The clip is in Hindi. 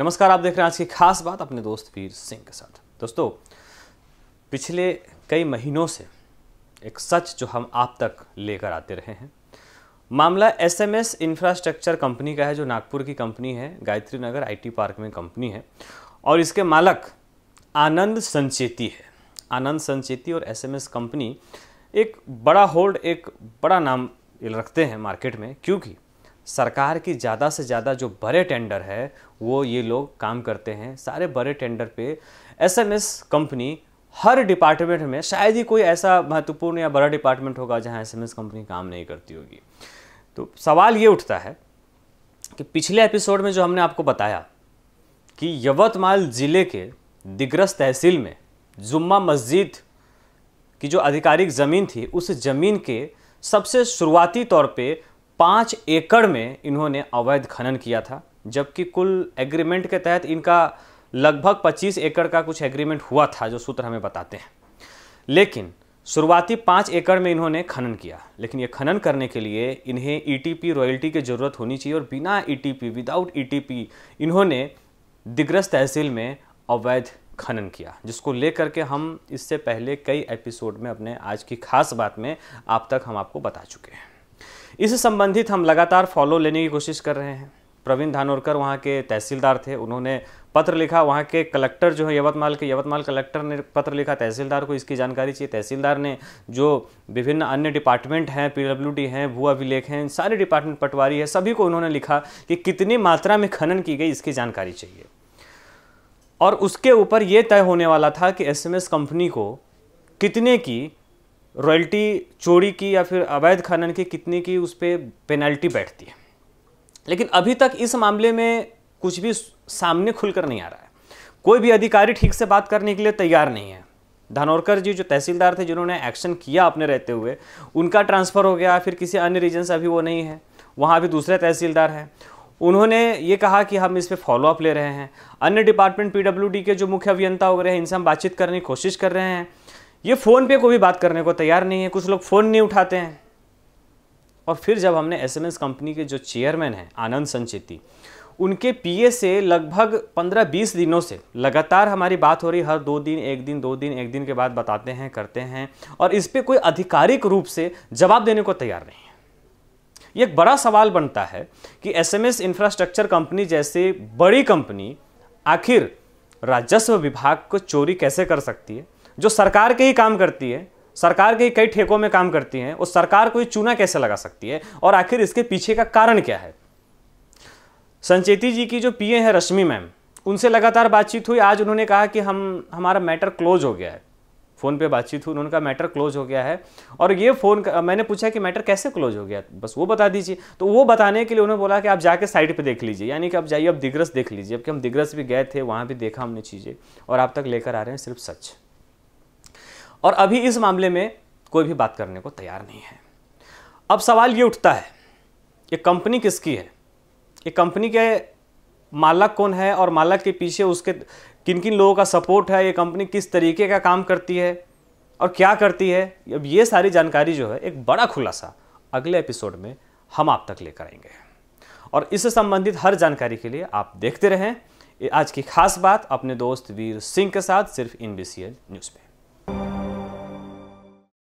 नमस्कार आप देख रहे हैं आज की खास बात अपने दोस्त वीर सिंह के साथ दोस्तों पिछले कई महीनों से एक सच जो हम आप तक लेकर आते रहे हैं मामला एसएमएस इंफ्रास्ट्रक्चर कंपनी का है जो नागपुर की कंपनी है गायत्री नगर आईटी पार्क में कंपनी है और इसके मालक आनंद संचेती है आनंद संचेती और एसएमएस कंपनी एक बड़ा होल्ड एक बड़ा नाम रखते हैं मार्केट में क्योंकि सरकार की ज़्यादा से ज़्यादा जो बड़े टेंडर है वो ये लोग काम करते हैं सारे बड़े टेंडर पे एसएमएस कंपनी हर डिपार्टमेंट में शायद ही कोई ऐसा महत्वपूर्ण या बड़ा डिपार्टमेंट होगा जहाँ एस कंपनी काम नहीं करती होगी तो सवाल ये उठता है कि पिछले एपिसोड में जो हमने आपको बताया कि यवतमाल ज़िले के दिग्रस तहसील में जुम्मा मस्जिद की जो आधिकारिक ज़मीन थी उस ज़मीन के सबसे शुरुआती तौर पे पाँच एकड़ में इन्होंने अवैध खनन किया था जबकि कुल एग्रीमेंट के तहत इनका लगभग 25 एकड़ का कुछ एग्रीमेंट हुआ था जो सूत्र हमें बताते हैं लेकिन शुरुआती पाँच एकड़ में इन्होंने खनन किया लेकिन ये खनन करने के लिए इन्हें ईटीपी रॉयल्टी की ज़रूरत होनी चाहिए और बिना ईटीपी विदाउट ईटीपी इन्होंने दिग्रस तहसील में अवैध खनन किया जिसको लेकर के हम इससे पहले कई एपिसोड में अपने आज की खास बात में आप तक हम आपको बता चुके हैं इस संबंधित हम लगातार फॉलो लेने की कोशिश कर रहे हैं प्रवीण धानोरकर वहाँ के तहसीलदार थे उन्होंने पत्र लिखा वहाँ के कलेक्टर जो है यवतमाल के यवतमाल कलेक्टर ने पत्र लिखा तहसीलदार को इसकी जानकारी चाहिए तहसीलदार ने जो विभिन्न अन्य डिपार्टमेंट हैं पीडब्ल्यूडी हैं भू अभिलेख हैं सारे डिपार्टमेंट पटवारी है सभी को उन्होंने लिखा कि कितनी मात्रा में खनन की गई इसकी जानकारी चाहिए और उसके ऊपर ये तय होने वाला था कि एस कंपनी को कितने की रॉयल्टी चोरी की या फिर अवैध खनन की कितनी की उस पर पेनल्टी बैठती है लेकिन अभी तक इस मामले में कुछ भी सामने खुलकर नहीं आ रहा है कोई भी अधिकारी ठीक से बात करने के लिए तैयार नहीं है धनोरकर जी जो तहसीलदार थे जिन्होंने एक्शन किया अपने रहते हुए उनका ट्रांसफ़र हो गया फिर किसी अन्य रीजन से अभी वो नहीं है वहाँ भी दूसरे तहसीलदार हैं उन्होंने ये कहा कि हम इस पर फॉलोअप ले रहे हैं अन्य डिपार्टमेंट पी के जो मुख्य अभियंता वगैरह हैं इनसे हम बातचीत करने की कोशिश कर रहे हैं ये फ़ोन पे को भी बात करने को तैयार नहीं है कुछ लोग फ़ोन नहीं उठाते हैं और फिर जब हमने एसएमएस कंपनी के जो चेयरमैन हैं आनंद संचेती उनके पीए से लगभग 15-20 दिनों से लगातार हमारी बात हो रही हर दो दिन एक दिन दो दिन एक दिन के बाद बताते हैं करते हैं और इस पर कोई आधिकारिक रूप से जवाब देने को तैयार नहीं है ये एक बड़ा सवाल बनता है कि एसएमएस इंफ्रास्ट्रक्चर कंपनी जैसे बड़ी कंपनी आखिर राजस्व विभाग को चोरी कैसे कर सकती है जो सरकार के ही काम करती है सरकार के कई ठेकों में काम करती हैं उस सरकार को ये चूना कैसे लगा सकती है और आखिर इसके पीछे का कारण क्या है संचेती जी की जो पीए हैं रश्मि मैम उनसे लगातार बातचीत हुई आज उन्होंने कहा कि हम हमारा मैटर क्लोज हो गया है फ़ोन पे बातचीत हुई उनका मैटर क्लोज हो गया है और ये फ़ोन मैंने पूछा कि मैटर कैसे क्लोज हो गया बस वो बता दीजिए तो वो बताने के लिए उन्होंने बोला कि आप जाके साइड पे देख लीजिए यानी कि आप जाइए आप दिग्रस देख लीजिए जबकि हम दिग्रस भी गए थे वहाँ भी देखा हमने चीज़ें और आप तक लेकर आ रहे हैं सिर्फ सच और अभी इस मामले में कोई भी बात करने को तैयार नहीं है अब सवाल ये उठता है ये कंपनी किसकी है ये कंपनी के मालक कौन है और मालक के पीछे उसके किन किन लोगों का सपोर्ट है ये कंपनी किस तरीके का काम करती है और क्या करती है अब ये सारी जानकारी जो है एक बड़ा खुलासा अगले एपिसोड में हम आप तक लेकर आएंगे और इससे संबंधित हर जानकारी के लिए आप देखते रहें आज की खास बात अपने दोस्त वीर सिंह के साथ सिर्फ इन न्यूज़ पे